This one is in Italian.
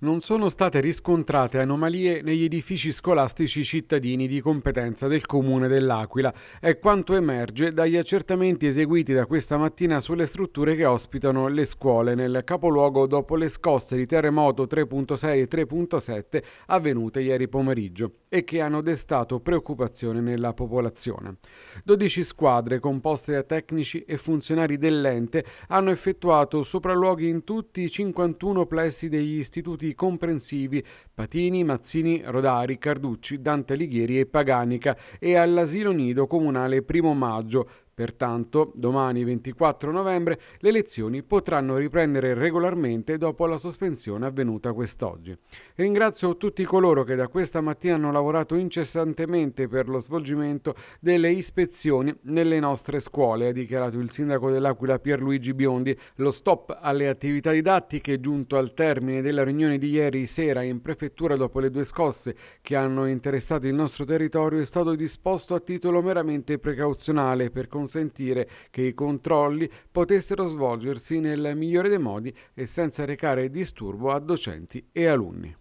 Non sono state riscontrate anomalie negli edifici scolastici cittadini di competenza del Comune dell'Aquila, è quanto emerge dagli accertamenti eseguiti da questa mattina sulle strutture che ospitano le scuole nel capoluogo dopo le scosse di terremoto 3.6 e 3.7 avvenute ieri pomeriggio e che hanno destato preoccupazione nella popolazione. 12 squadre composte da tecnici e funzionari dell'ente hanno effettuato sopralluoghi in tutti i 51 plessi degli istituti punti comprensivi Patini, Mazzini, Rodari, Carducci, Dante Alighieri e Paganica e all'asilo nido comunale Primo Maggio Pertanto, domani 24 novembre, le lezioni potranno riprendere regolarmente dopo la sospensione avvenuta quest'oggi. Ringrazio tutti coloro che da questa mattina hanno lavorato incessantemente per lo svolgimento delle ispezioni nelle nostre scuole, ha dichiarato il sindaco dell'Aquila Pierluigi Biondi. Lo stop alle attività didattiche giunto al termine della riunione di ieri sera in prefettura dopo le due scosse che hanno interessato il nostro territorio è stato disposto a titolo meramente precauzionale per consentire consentire che i controlli potessero svolgersi nel migliore dei modi e senza recare disturbo a docenti e alunni.